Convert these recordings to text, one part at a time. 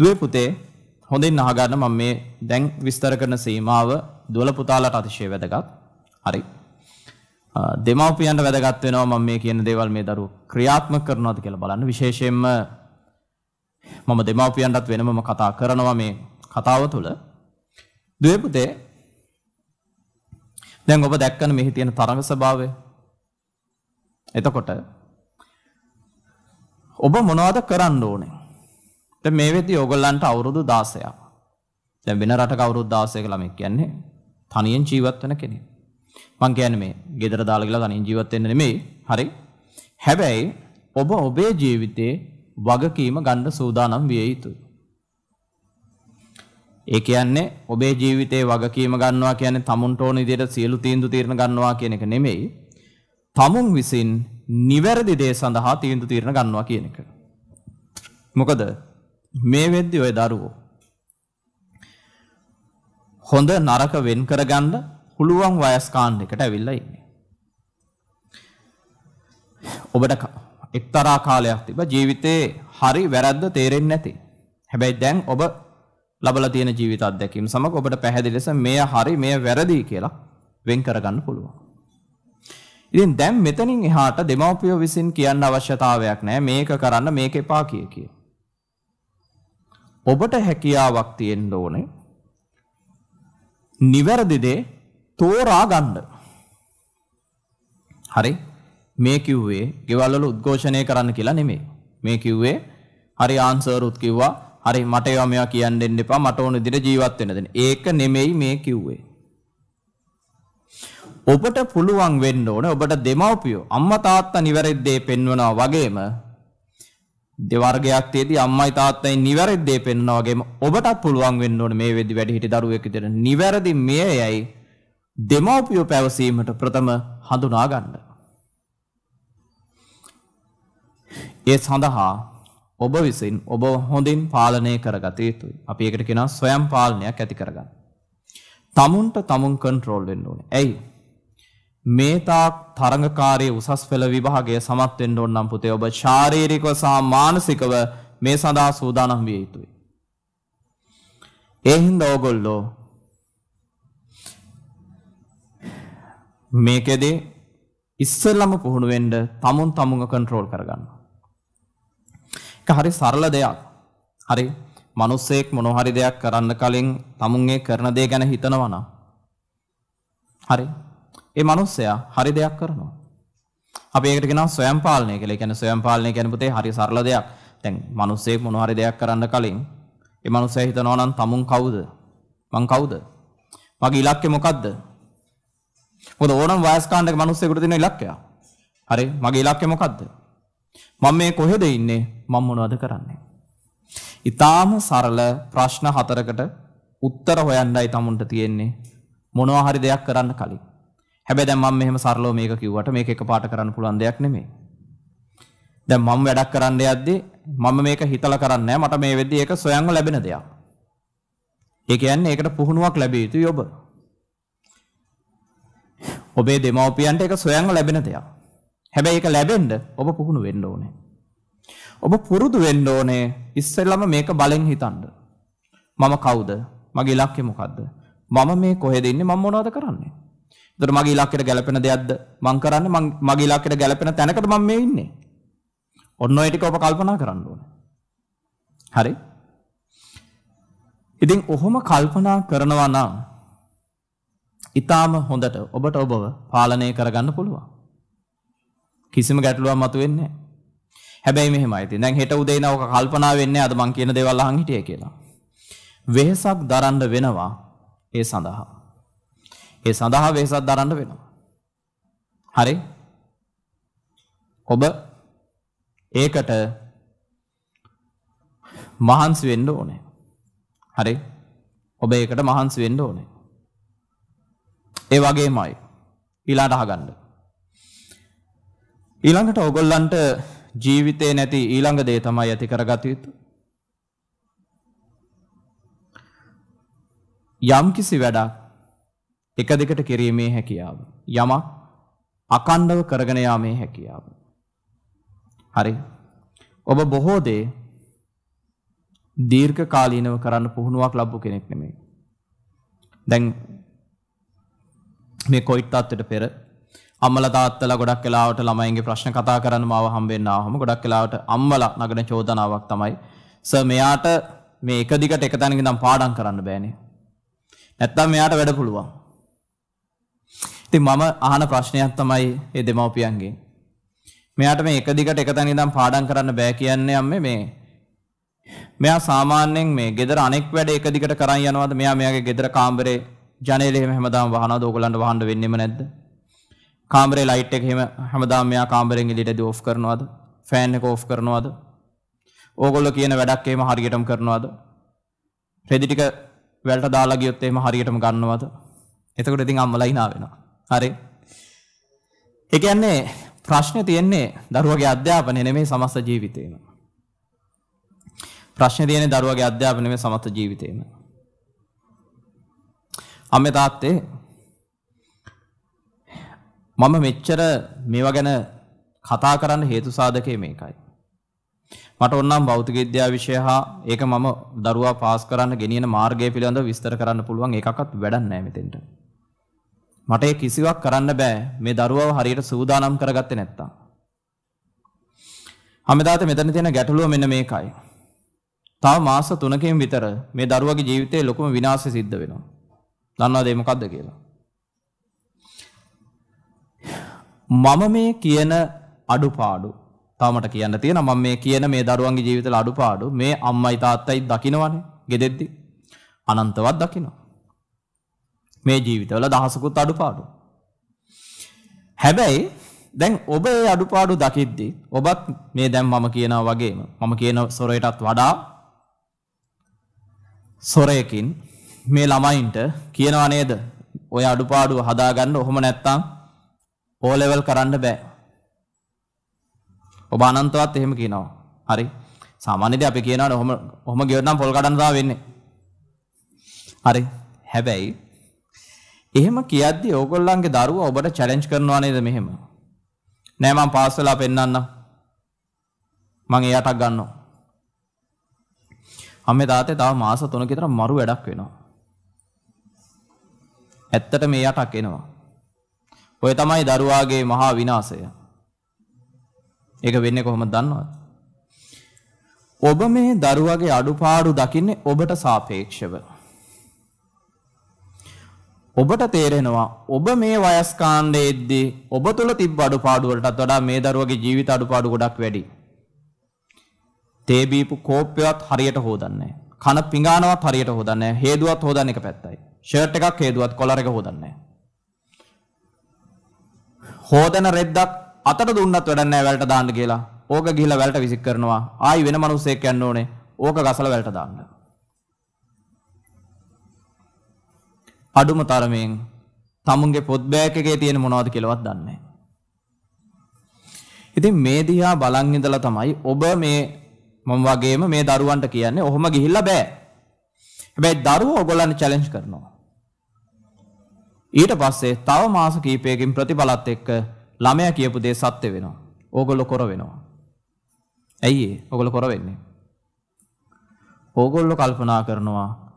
දුවේ පුතේ හොඳින් අහගන්න මම මේ දැන් විස්තර කරන සීමාව දුවල පුතාලට අතිශය වැදගත්. හරි. දෙමව්පියන්ට වැදගත් වෙනවා මම මේ කියන දේවල් මේ දරුවෝ ක්‍රියාත්මක කරනවාද කියලා බලන්න. විශේෂයෙන්ම මම දෙමව්පියන්ටත් වෙනමම කතා කරනවා මේ කතාව තුළ. දුවේ පුතේ දැන් ඔබ දැක්කන මෙහි තියෙන තරඟ ස්වභාවය. එතකොට ඔබ මොනවද කරන්න ඕනේ? දැන් මේ වෙද්දී ඕගොල්ලන්ට අවුරුදු 16ක්. දැන් වෙන රටක අවුරුදු 16ක ළමෙක් කියන්නේ තනියෙන් ජීවත් වෙන කෙනෙක්. මං කියන්නේ මේ ගෙදර දාලා ගිහලා තනියෙන් ජීවත් වෙන්න නෙමෙයි. හරි. හැබැයි ඔබ ඔබේ ජීවිතේ වගකීම ගන්න සූදානම් විය යුතුයි. ඒ කියන්නේ ඔබේ ජීවිතේ වගකීම ගන්නවා කියන්නේ තමුන්ට ඕන විදිහට සියලු තීන්දුව తీරන ගන්නවා කියන එක නෙමෙයි. තමුන් විසින් නිවැරදි දේ සඳහා තීන්දුව తీරන ගන්නවා කියන එක. මොකද මේ වෙද්දි ඔය දරුවෝ හොඳ නරක වෙන් කරගන්න පුළුවන් වයස් කාණ්ඩයකට ඇවිල්ලා ඉන්නේ. ඔබට එක්තරා කාලයක් තිබ ජීවිතේ හරි වැරද්ද තේරෙන්නේ නැති. හැබැයි දැන් ඔබ ලබලා තියෙන ජීවිත අත්දැකීම් සමග ඔබට පැහැදිලි ලෙස මෙය හරි මෙය වැරදි කියලා වෙන් කරගන්න පුළුවන්. ඉතින් දැන් මෙතනින් එහාට දෙමව්පියෝ විසින් කියන්න අවශ්‍යතාවයක් නැහැ මේක කරන්න මේක එපා කිය කිය. ඔබට හැකියාවක් තියෙන්න ඕනේ නිවැරදි දේ තෝරා ගන්න. හරි මේ කිව්වේ ගෙවල් වල උද්ඝෝෂණය කරන්න කියලා නෙමෙයි. මේ කිව්වේ හරි ආන්සර් උත් කිව්වා හරි මට ඒවා මේවා කියන්න දෙන්න එපා මට ඕන විදිහට ජීවත් වෙන්න දෙන්න. ඒක නෙමෙයි මේ කිව්වේ. ඔබට පුළුවන් වෙන්න ඕනේ ඔබට දෙමව්පියෝ අම්මා තාත්තා නිවැරදි දේ පෙන්වනවා වගේම දෙවර්ගයක් තියදී අම්මයි තාත්තයි නිවැරදි දේ පෙන්නා වගේම ඔබටත් පුළුවන් වෙන්න ඕනේ මේ වෙද්දි වැඩිහිටි දරුවෙක් විදිහට නිවැරදි මෙයයි දෙමව්පියෝ පැවසීමට ප්‍රථම හඳුනා ගන්න. ඒ සඳහා ඔබ විසින් ඔබ හොඳින් පාලනය කරගත යුතුයි. අපි ඒකට කියනවා ස්වයං පාලනයක් ඇති කරගන්න. තමුන්ට තමුන් කන්ට්‍රෝල් වෙන්න ඕනේ. ඇයි? මේ තාක් තරඟකාරී උසස් පෙළ විභාගය සමත් වෙන්න ඕන නම් පුතේ ඔබ ශාරීරිකව සහ මානසිකව මේ සඳහා සූදානම් විය යුතුයි. ඒ හින්දා ඕගොල්ලෝ මේකෙදී ඉස්සෙල්ලම පුහුණු වෙන්න තමුන් තමුන්ව කන්ට්‍රෝල් කරගන්න. ඒක හරි සරල දෙයක්. හරි. මිනිස්සෙක් මොන හරි දෙයක් කරන්න කලින් තමුන්ගේ කරන දේ ගැන හිතනවා නම් හරි ඒ මනුස්සයා හරි දෙයක් කරනවා. අපි ඒකට කියනවා ස්වයං පාලනය කියලා. ඒ කියන්නේ ස්වයං පාලනය කියන්නේ පුතේ හරි සරල දෙයක්. දැන් මිනිස්සෙක් මොන හරි දෙයක් කරන්න කලින් ඒ මනුස්සයා හිතනවා නම් තමුන් කවුද? මං කවුද? මගේ ඉලක්කය මොකද්ද? මොකද ඕනම් වයස් කාණ්ඩයක මිනිස්සෙකුට තියෙන ඉලක්කය. හරි මගේ ඉලක්කය මොකද්ද? මම මේ කොහෙද ඉන්නේ? මම මොනවද කරන්නේ? ඊටාම සරල ප්‍රශ්න හතරකට උත්තර හොයන්නයි තමුන්ට තියෙන්නේ මොනවා හරි දෙයක් කරන්න කලින්. හැබැයි දැන් මම මෙහෙම සරලව මේක කිව්වට මේක එකපාරට කරන්න පුළුවන් දෙයක් නෙමෙයි. දැන් මම වැඩක් කරන්න යද්දී මම මේක හිතලා කරන්නේ මට මේ වෙද්දී ඒක සොයන්ව ලැබෙන දෙයක්. ඒ කියන්නේ ඒකට පුහුණුවක් ලැබිය යුතුයි ඔබ. ඔබේ දෙමව්පියන්ට ඒක සොයන්ව ලැබෙන දෙයක්. හැබැයි ඒක ලැබෙන්න ඔබ පුහුණු වෙන්න ඕනේ. ඔබ පුරුදු වෙන්න ඕනේ ඉස්සෙල්ලම මේක බලෙන් හිතන්න. මම කවුද? මගේ ඉලක්කය මොකද්ද? මම මේ කොහෙද ඉන්නේ? මම මොනවද කරන්නේ? ඒතර මගේ ඉලක්කයට ගැළපෙන දෙයක්ද මං කරන්නේ මං මගේ ඉලක්කයට ගැළපෙන තැනකට මම මේ ඉන්නේ. ඔන්න ඔය ටික ඔබ කල්පනා කරන්න ඕනේ. හරි? ඉතින් ඔහොම කල්පනා කරනවා නම් ඊටාම හොඳට ඔබට ඔබව පාලනය කරගන්න පුළුවන්. කිසිම ගැටලුවක් මතුවෙන්නේ නැහැ. හැබැයි මෙහෙමයි ඉතින් දැන් හෙට උදේ ඉඳන් ඔක කල්පනා වෙන්නේ අද මං කියන දේවල් අහන් හිටියේ කියලා. වෙහසක් දරන්න වෙනවා ඒ සඳහා. ඒ සඳහා වෙහසක් දරන්න වෙනවා. හරි? ඔබ ඒකට මහන්සි වෙන්න ඕනේ. හරි? ඔබ ඒකට මහන්සි වෙන්න ඕනේ. ඒ වගේමයි ඊළඟට අහගන්න. ඊළඟට ඔයගොල්ලන්ට ජීවිතේ නැති ඊළඟ දේ තමයි ඇති කරගත යුතු. යම්කිසි වැඩක් එක දෙකට කිරීමේ හැකියාව. යමක් අකණ්ඩව කරගෙන යාමේ හැකියාව. හරි. ඔබ බොහෝ දේ දීර්ඝ කාලීනව කරන්න පුහුණුවක් ලැබු කෙනෙක් නෙමෙයි. දැන් මේ කොයිට් තාත්තට පෙර අම්මලා තාත්තලා ගොඩක් වෙලාවට ළමයින්ගේ ප්‍රශ්න කතා කරන්න මාව හම්බෙන්න ආවම ගොඩක් වෙලාවට අම්මලා නගන චෝදනාවක් තමයි සර් මෙයාට මේ එක දිගට එක තැනක ඉඳන් පාඩම් කරන්න බෑනේ. නැත්තම් මෙයාට වැඩ පුළුවන්. ඉතින් මම අහන ප්‍රශ්නයක් තමයි මේ දෙමව්පියන්ගෙන්. මෙයාට මේ එක දිගට එක තැන ඉඳන් පාඩම් කරන්න බෑ කියන්නේ අම්මේ මේ. මෙයා සාමාන්‍යයෙන් මේ ගෙදර අනෙක් වැඩ එක දිගට කරන් යනවාද? මෙයා මෙයාගේ ගෙදර කාමරේ ජනේලෙ එහෙම හැමදාම වහනවාද? ඕගොල්ලන්ට වහන්න වෙන්නේම නැද්ද? කාමරේ ලයිට් එක එහෙම හැමදාම මෙයා කාමරෙන් එළියට ඕෆ් කරනවාද? ෆෑන් එක ඕෆ් කරනවාද? ඕගොල්ලෝ කියන වැඩක් එහෙම හරියටම කරනවාද? රෙදි ටික වැල්ට දාලා ගියොත් එහෙම හරියටම ගන්නවද? එතකොට ඉතින් අම්මලා hina වෙනවා. හරි. ඒ කියන්නේ ප්‍රශ්නේ තියෙන්නේ දරුවගේ අධ්‍යාපනය නෙමෙයි සමස්ත ජීවිතේම. ප්‍රශ්නේ තියෙන්නේ දරුවගේ අධ්‍යාපනය නෙමෙයි සමස්ත ජීවිතේම. අම්මේ තාත්තේ මම මෙච්චර මේවා ගැන කතා කරන්න හේතු සාධකය මේකයි. මට ඕනම් භෞතික විද්‍යාව විෂය හා ඒක මම දරුවා පාස් කරන්න ගෙනියන මාර්ගය පිළිබඳව විස්තර කරන්න පුළුවන් එකක්වත් වැඩක් නැහැ මෙතෙන්ට. මට ඒ කිසිවක් කරන්න බෑ මේ දරුවව හරියට සූදානම් කරගත්තේ නැත්තම්. හැමදාට මෙතන තියෙන ගැටලුව මෙන්න මේකයි. තව මාස 3කින් විතර මේ දරුවගේ ජීවිතේ ලොකුම විනාශය සිද්ධ වෙනවා. දන්නවද ඒ මොකද්ද කියලා? මම මේ කියන අඩුපාඩු තව මට කියන්න තියෙනවා මම මේ කියන මේ දරුවන්ගේ ජීවිතවල අඩුපාඩු මේ අම්මයි තාත්තයි දකින්නවනේ ගෙදෙද්දි අනන්තවත් දකින්නවා මේ ජීවිතවල දහසකුත් අඩුපාඩු. හැබැයි දැන් ඔබ ඒ අඩුපාඩු දකිද්දි ඔබත් මේ දැන් මම කියනා වගේම මම කියන සොරයටත් වඩා සොරයකින් මේ ළමයින්ට කියනවා නේද? ඔය අඩුපාඩුව හදාගන්න ඔහොම නැත්තම් ඕ ලෙවල් කරන්න බෑ. ඔබ අනන්තවත් එහෙම කියනවා. හරි. සාමාන්‍යයෙන් අපි කියනවානේ ඔහොම ඔහොම ගියොත් නම් පොල් කඩන්න තමයි වෙන්නේ. හරි. හැබැයි එහෙම කියද්දි ඕගොල්ලන්ගේ දරුවා ඔබට චැලෙන්ජ් කරනවා නේද මෙහෙම? නෑ මං පාස් වෙලා පෙන්නන්න. මං එයාටක් ගන්නවා. අම්මේ තාත්තේ තව මාස 3 කට මරු වැඩක් වෙනවා. ඇත්තට මේ යටක් එනවා. ඔය තමයි දරුවාගේ මහා විනාශය. ඒක වෙන්නේ කොහොමද දන්නවද? ඔබ මේ දරුවාගේ අඩුපාඩු දකින්නේ ඔබට සාපේක්ෂව. ඔබට තේරෙනවා ඔබ මේ වයස් කාණ්ඩයේදී ඔබ තුල තිබ්බ අඩුපාඩු වලටත් වඩා මේ දරුවගේ ජීවිත අඩුපාඩු ගොඩක් වැඩි. තේ බීපු කෝප්පයවත් හරියට හොදන්නේ කන පිඟානවත් හරියට හොදන්නේ හේදුවත් හොදන්නේ එක පැත්තයි. ෂර්ට් එකක් හේදුවත් කොලර් එක හොදන්නේ හෝදන රෙද්දක් අතට දුන්නත් වැඩක් නැහැ වැලට දාන්න කියලා. ඕක ගිහිල්ලා වැලට විසික් කරනවා. ආයි වෙන මිනිස්සෙක් යන්න ඕනේ. ඕක ගසලා වැලට දාන්න. අඩුම තරමයෙන් තමුන්ගේ පොත් බෑග් එකේ තියෙන මොනවද කියලාවත් දන්නේ නැහැ. ඉතින් මේ දිහා බලන් ඉඳලා තමයි ඔබ මේ මම වගේම මේ දරුවන්ට කියන්නේ ඔහොම ගිහිල්ලා බෑ. හැබැයි දරුවෝ ඔයගොල්ලන් චැලෙන්ජ් කරනවා. ඊට පස්සේ තව මාස කීපයකින් ප්‍රතිඵලත් එක්ක ළමයා කියපු දේ සත්‍ය වෙනවා. ඕගොල්ලෝ කර වෙනවා. ඇයි ඒ? ඕගොල්ලෝ කර වෙන්නේ. ඕගොල්ලෝ කල්පනා කරනවා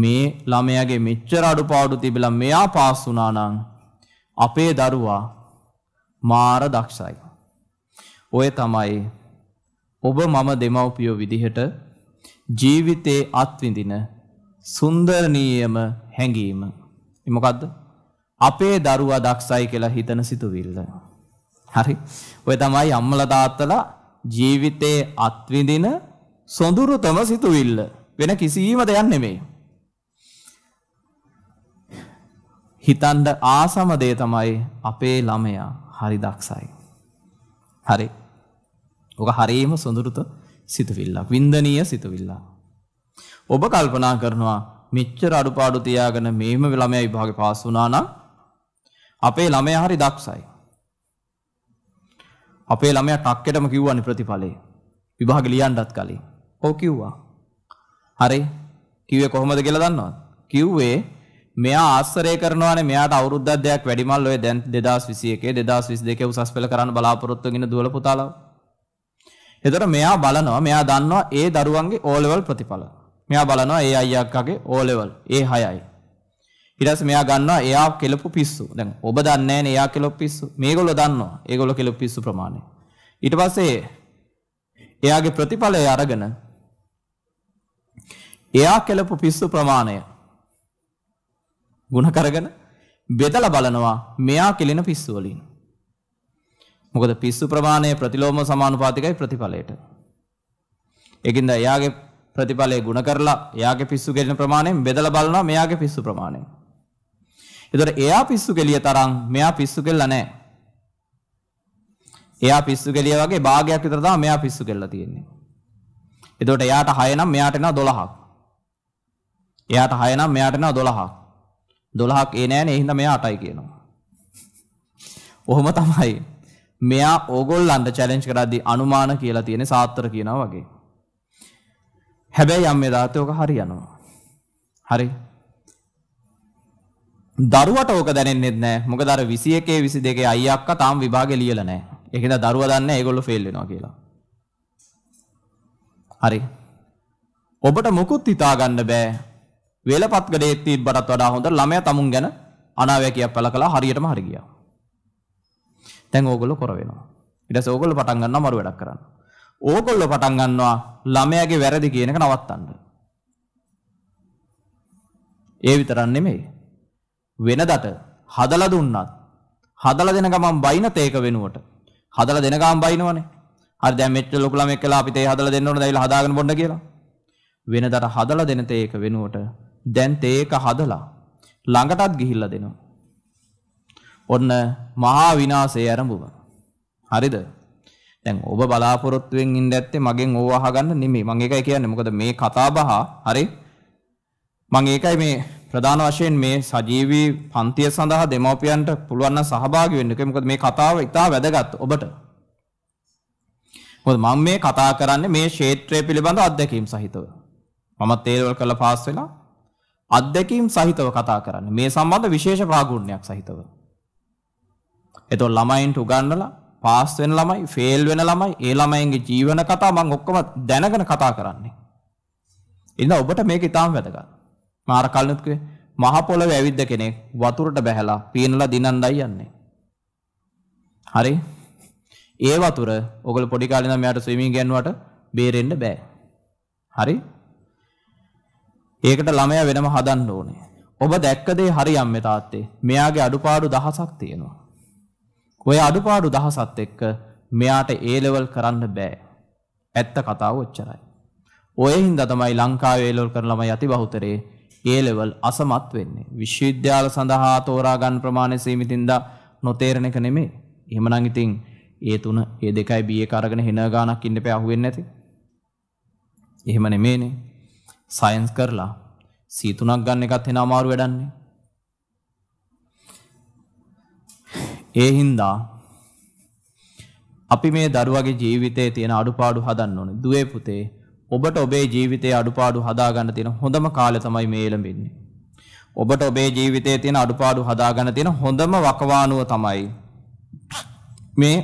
මේ ළමයාගේ මෙච්චර අඩුපාඩු තිබිලා මෙයා පාස් වුණා නම් අපේ දරුවා මාර දක්ෂයි. ඔය තමයි ඔබ මම දෙමව්පියෝ විදිහට ජීවිතේ අත්විඳින සුන්දරණීයම හැඟීම. මොකද්ද? අපේ දරුවා දක්ෂයි කියලා හිතන සිතුවිල්ල. හරි. ඔය තමයි අම්මලා තාත්තලා ජීවිතේ අත්විඳින සොඳුරුතම සිතුවිල්ල. වෙන කිසිම දෙයක් නෙමෙයි. හිතන්ඩ ආසම දේ තමයි අපේ ළමයා හරි දක්සයි. හරි. ඔක හරීම සොඳුරුත සිතුවිල්ලා. වින්දනීය සිතුවිල්ලා. ඔබ කල්පනා කරනවා මෙච්චර අඩුපාඩු තියාගෙන මේම ළමයා විභාගේ පාස් වුණා නම් අපේ ළමයා හරි දක්ෂයි. අපේ ළමයා ටක්කෙටම කිව්වනේ ප්‍රතිඵලේ. විභාග ලියන්නත් කලින්. ඔව් කිව්වා. හරි. කිව්වේ කොහොමද කියලා දන්නවද? කිව්වේ මෙයා ආශ්‍රය කරනවානේ මෙයාට අවුරුද්දක් දෙයක් වැඩිමල් ඔය දැන් 2021 2022 උසස් පෙළ කරන්න බලාපොරොත්තු වෙන දුවල පුතාලා. එතකොට මෙයා බලනවා මෙයා දන්නවා ඒ දරුවන්ගේ O level ප්‍රතිඵල. මෙයා බලනවා ඒ අයියා අක්කාගේ O level ඒ 6යි. ඊට පස්සේ මෙයා ගන්නවා එයා කෙලපු පිස්සු. දැන් ඔබ දන්නේ නැහැනේ එයා කෙලපු පිස්සු. මේගොල්ලෝ දන්නවා. ඒගොල්ලෝ කෙලපු පිස්සු ප්‍රමාණය. ඊට පස්සේ එයාගේ ප්‍රතිඵලය අරගෙන එයා කෙලපු පිස්සු ප්‍රමාණය ಗುಣ කරගෙන බෙදලා බලනවා මෙයා කෙලෙන පිස්සු වලින්. මොකද පිස්සු ප්‍රමාණය ප්‍රතිලෝම සමානුපාතිකයි ප්‍රතිඵලයට. ඒකින්ද එයාගේ ප්‍රතිඵලය ಗುಣ කරලා එයාගේ පිස්සු කෙලෙන ප්‍රමාණයෙන් බෙදලා බලනවා මෙයාගේ පිස්සු ප්‍රමාණයෙන්. එතකොට එයා පිස්සු කෙලිය තරම් මෙයා පිස්සු කෙල්ලා නැහැ. එයා පිස්සු කෙලිය වගේ භාගයක් විතර තමයි මෙයා පිස්සු කෙල්ලා තියෙන්නේ. එතකොට එයාට 6 නම් මෙයාට එනවා 12ක්. එයාට 6 නම් මෙයාට එනවා 12ක්. 12ක් ඒ නෑනේ ඒ හින්දා මෙයා 8යි කියනවා. ඔහොම තමයි. මෙයා ඕගොල්ලන්ට චැලෙන්ජ් කරද්දී අනුමාන කියලා තියෙන සාත්‍තර කියනවා වගේ. හැබැයි යම් එදාට ඕක හරියනවා. හරි. දරුවට ඕක දැනෙන්නේ නැහැ. මොකද අර 21 22 අයියා අක්කා තාම විභාගේ ලියලා නැහැ. ඒකද දරුවා දන්නේ ඒගොල්ලෝ ෆේල් වෙනවා කියලා. හරි. ඔබට මුකුත් හිතා ගන්න බෑ. වේලපත් ගඩේ තිබ්බටත් වඩා හොඳ ළමයා tamun ගැන අනාවැකියක් පළ කළා හරියටම හරි ගියා. දැන් ඕගොල්ලෝ කර වෙනවා. ඊට පස්සේ ඕගොල්ලෝ පටන් ගන්නවා මරු වැඩක් කරන්න. ඕගොල්ලෝ පටන් ගන්නවා ළමයාගේ වැරදි කියන එක නවත්තන්න. ඒ විතරක් නෙමෙයි. වෙනදට හදලා දුන්නත් හදලා දෙන ගමන් බයින තේක වෙනුවට හදලා දෙන ගමන් බයිනවනේ. හරි දැන් මෙච්චර ලොකු ළමෙක් කියලා අපි තේ හදලා දෙන්න ඕනද ඇවිල්ලා හදාගෙන බොන්න කියලා. වෙනදට හදලා දෙන තේක වෙනුවට දැන් තේක හදලා ළඟටත් ගිහිල්ලා දෙනවා. ඔන්න මහා විනාශයේ ආරම්භව. හරිද? දැන් ඔබ බලාපොරොත්තු වෙමින් ඉඳ ඇත්තේ මගෙන් ඕව අහගන්න නෙමෙයි. මම ඒකයි කියන්නේ. මොකද මේ කතාබහ හරි මම ඒකයි මේ ප්‍රධාන වශයෙන් මේ සජීවී පන්තිය සඳහා දෙමව්පියන්ට පුළුවන් නම් සහභාගී වෙන්න. ඒක මොකද මේ කතාව ඉතා වැදගත් ඔබට. මොකද මම මේ කතා කරන්නේ මේ ක්ෂේත්‍රය පිළිබඳ අත්දැකීම් සහිතව. මමත් ඒවල් කරලා පාස් වෙලා අත්දැකීම් සහිතව කතා කරන්නේ. මේ සම්බන්ධ විශේෂ ප්‍රාගුණ්‍යයක් සහිතව. එතකොට ළමයින්ට උගන්වලා පාස් වෙන ළමයි, ෆේල් වෙන ළමයි, ඒ ළමයින්ගේ ජීවන කතා මම ඔක්කොම දැනගෙන කතා කරන්නේ. ඉතින් ඔබට මේක ඉතාම වැදගත්. මාර කල්නුත් කිව්වේ මහ පොළවේ ඇවිද්ද කෙනෙක් වතුරට බැහැලා පීනලා දිනන්නයි යන්නේ. හරි? ඒ වතුර ඔගොල්ලෝ පොඩි කාලේ ඉඳන් මෙයාට ස්විමින් ගන්නවට බේරෙන්න බෑ. හරි? ඒකට ළමයා වෙනම හදන්න ඕනේ. ඔබ දැක්ක දේ හරි අම්මේ තාත්තේ. මෙයාගේ අඩුපාඩු දහසක් තියෙනවා. ඔය අඩුපාඩු දහසත් එක්ක මෙයාට ඒ ලෙවල් කරන්න බෑ. ඇත්ත කතාව ඔච්චරයි. ඔය හින්දා තමයි ලංකාවේ ඒ ලෙවල් කරන ළමයි අතිබහුතරේ ඒ ලෙවල් අසමත් වෙන්නේ. විශ්වවිද්‍යාල සඳහා තෝරා ගන්න ප්‍රමාණය සීමිතින්ද නොතේරෙන එක නෙමෙයි. එහෙමනම් ඉතින් ඒ තුන ඒ දෙකයි BA එක අරගෙන හෙන ගානක් ඉන්න බෑ අහුවෙන්නේ නැති. එහෙම නෙමෙයිනේ. සයන්ස් කරලා සීතුනක් ගන්න එකත් එන අමාරු වැඩන්නේ. ඒ හින්දා අපි මේ දරුවගේ ජීවිතයේ තියෙන අඩුපාඩු හදන්න ඕනේ. දුවේ පුතේ, ඔබට ඔබේ ජීවිතයේ අඩුපාඩු හදාගන්න තියෙන හොඳම කාලය තමයි මේ එළඹෙන්නේ. ඔබට ඔබේ ජීවිතයේ තියෙන අඩුපාඩු හදාගන්න තියෙන හොඳම වකවානුව තමයි මේ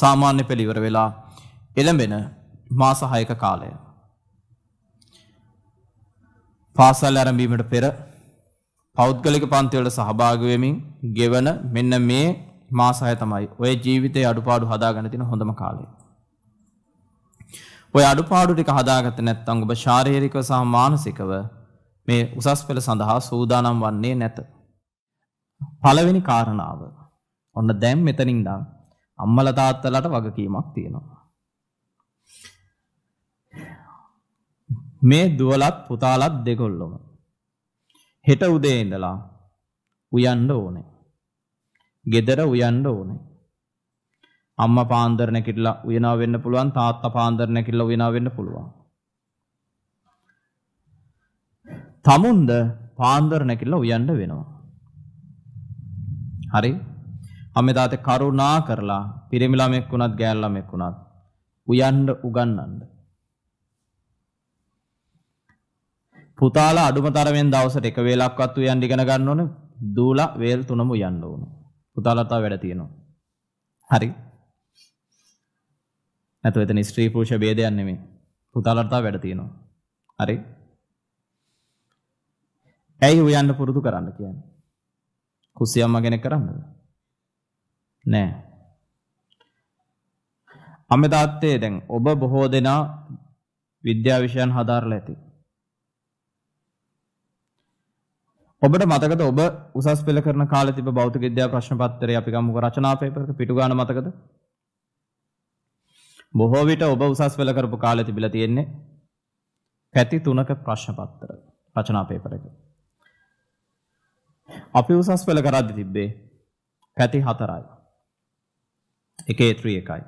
සාමාන්‍ය පෙළ ඉවර වෙලා එළඹෙන මාස 6ක කාලය. පාසල් ආරම්භීමට පෙර පෞද්ගලික පන්තිවලට සහභාගී වෙමින් ගෙවන මෙන්න මේ මාස 6 තමයි ඔය ජීවිතයේ අඩුපාඩු හදාගන්න තියෙන හොඳම කාලය. ඔය අඩුපාඩු ටික හදාගත්තේ නැත්නම් ඔබ ශාරීරිකව සහ මානසිකව මේ උසස් පෙළ සඳහා සූදානම් වන්නේ නැත. පළවෙනි කාරණාව. ඔන්න දැන් මෙතනින් නම් අම්මලා තාත්තලාට වගකීමක් තියෙනවා. මේ දුවලත් පුතාලත් දෙකොල්ලම හෙට උදේ ඉඳලා උයන්න ඕනේ. gedara උයන්න ඕනේ. අම්මා පාන්දර නැගිටලා උයනවා වෙන්න පුළුවන් තාත්තා පාන්දර නැගිටලා උයනවා වෙන්න පුළුවන්. තමුන්ද පාන්දර නැගිටලා උයන්න වෙනවා. හරි? අම්මේ තාත්තේ කරුණා කරලා පිරිමි ළමෙක් වුණත් ගෑල් ළමෙක් වුණත් උයන්න උගන්නන්න. පුතාලා අඩුම තරමෙන් දවසට එක වේලක්වත් උයන් ඉගෙන ගන්න ඕන. දූලා වේල් තුනම උයන්න ඕන. පුතාලා තව වැඩ තියෙනවා. හරි. නැතු එතන ස්ත්‍රී පුරුෂ ભેදයක් නෙමෙයි. පුතාලා තව වැඩ තියෙනවා. හරි. ඇයි උයන්න පුරුදු කරන්න කියන්නේ? කුසිය අම්මා කෙනෙක් කරන්නද? නෑ. අමෙ තාත්තේ දැන් ඔබ බොහෝ දෙනා විද්‍යා විෂයන් හදාරලා ඇති. ඔබට මතකද ඔබ උසස් පෙළ කරන කාලේ තිබ්බ භෞතික විද්‍යා ප්‍රශ්න පත්‍රය අපි ගමුක රචනා පේපරක පිටුගාන මතකද? බොහෝ විට ඔබ උසස් පෙළ කරපු කාලේ තිබිලා තියෙන්නේ පැති 3ක ප්‍රශ්න පත්‍ර රචනා පේපර එක. අපි උසස් පෙළ කරද්දි තිබ්බේ පැති 4යි. එකේ 3 එකයි.